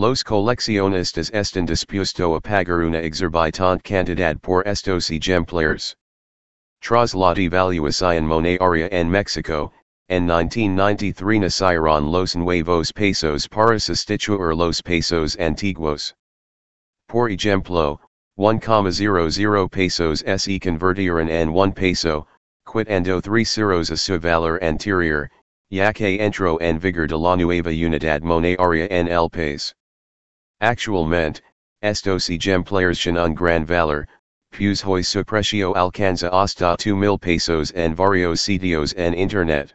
Los coleccionistas están dispuesto a pagar una exorbitante cantidad por estos ejemplares. Tras la devaluación monetaria en Mexico, en 1993 nacieron los nuevos pesos para sustituir los pesos antiguos. Por ejemplo, 1,00 pesos se convertirán en 1 peso, quitando 3 ceros a su valor anterior, ya que entró en vigor de la nueva unidad monetaria en el país. Actualmente, estos ejemplares son gran valor, pues hoy su precio alcanza hasta 2 mil pesos en varios sitios en internet.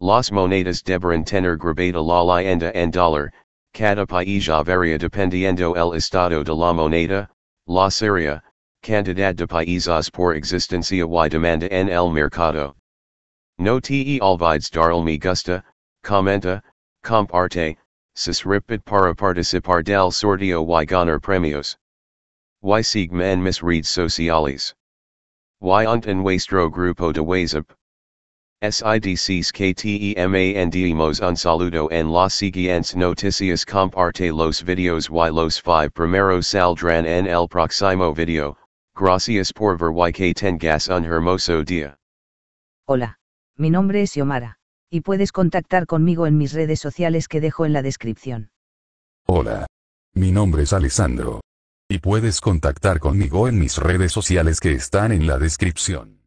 Las monedas deberán tener grabada la leyenda en dólar, cada país varía dependiendo el estado de la moneda, la seria, cantidad de países por existencia y demanda en el mercado. No te olvides darle me gusta, comenta, comparte, susrepet para participar del sorteo y ganar premios. Y sigman mis redes sociales. Y unt en nuestro grupo de WhatsApp. SIDCs KTEMANDEMOS un saludo en la siguientes noticias comparte los videos y los 5 primeros saldrán en el próximo video, gracias por ver y que tengas un hermoso día. Hola, mi nombre es Yomara. y puedes contactar conmigo en mis redes sociales que dejo en la descripción. Hola. Mi nombre es Alessandro. Y puedes contactar conmigo en mis redes sociales que están en la descripción.